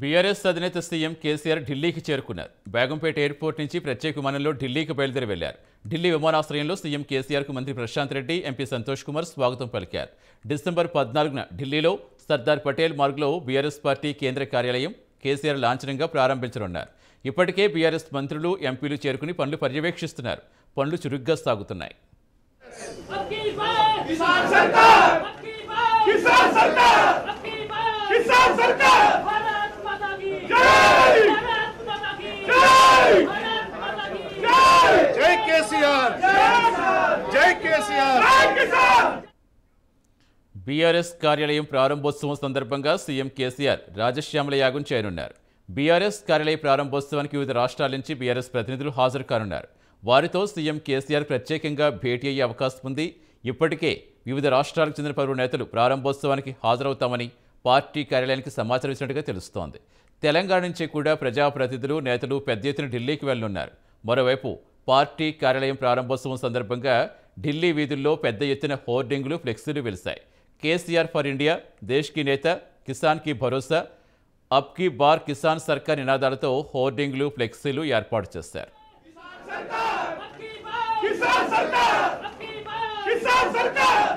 BRS అధినేత CM KCR ఢిల్లీకి చేరుకున్నారు బేగంపేట ఎయిర్పోర్ట్ నుంచి ప్రత్యేక విమానంలో ఢిల్లీకి బయలుదేరి వెళ్లారు ఢిల్లీ విమానాశ్రయంలో సీఎం కేసీఆర్కు మంత్రి ప్రశాంత్ రెడ్డి ఎంపీ సంతోష్ కుమార్ స్వాగతం పలికారు డిసెంబర్ పద్నాలుగున ఢిల్లీలో సర్దార్ పటేల్ మార్గ్లో బీఆర్ఎస్ పార్టీ కేంద్ర కార్యాలయం కేసీఆర్ లాంఛనంగా ప్రారంభించనున్నారు ఇప్పటికే బీఆర్ఎస్ మంత్రులు ఎంపీలు చేరుకుని పనులు పర్యవేక్షిస్తున్నారు పనులు చురుగ్గా సాగుతున్నాయి కేసీఆర్ జై కేసీఆర్ బీఆర్ఎస్ కార్యాలయం ప్రారంభోత్సవం సందర్భంగా సీఎం కేసీఆర్ రాజశ్యామల యాగం చేరనున్నారు బీఆర్ఎస్ కార్యాలయ ప్రారంభోత్సవానికి వివిధ రాష్ట్రాల నుంచి బీఆర్ఎస్ ప్రతినిధులు హాజరు కానున్నారు వారితో సీఎం కేసీఆర్ ప్రత్యేకంగా భేటీ అయ్యే అవకాశం ఉంది ఇప్పటికే వివిధ రాష్ట్రాలకు చెందిన పలువురు నేతలు ప్రారంభోత్సవానికి హాజరవుతామని పార్టీ కార్యాలయానికి సమాచారం ఇచ్చినట్టుగా తెలుస్తోంది తెలంగాణ నుంచి కూడా ప్రజాప్రతినిధులు నేతలు పెద్ద ఎత్తున ఢిల్లీకి వెళ్లనున్నారు మరోవైపు పార్టీ కార్యాలయం ప్రారంభోత్సవం సందర్భంగా ఢిల్లీ వీధుల్లో పెద్ద ఎత్తున హోర్డింగ్లు ఫ్లెక్సీలు వెలిశాయి కేసీఆర్ ఫర్ ఇండియా దేశ్కి నేత కిసాన్ కి భరోసా అబ్కి బార్ కిసాన్ సర్కార్ నినాదాలతో హోర్డింగ్లు ఫ్లెక్సీలు ఏర్పాటు చేశారు సర్కార్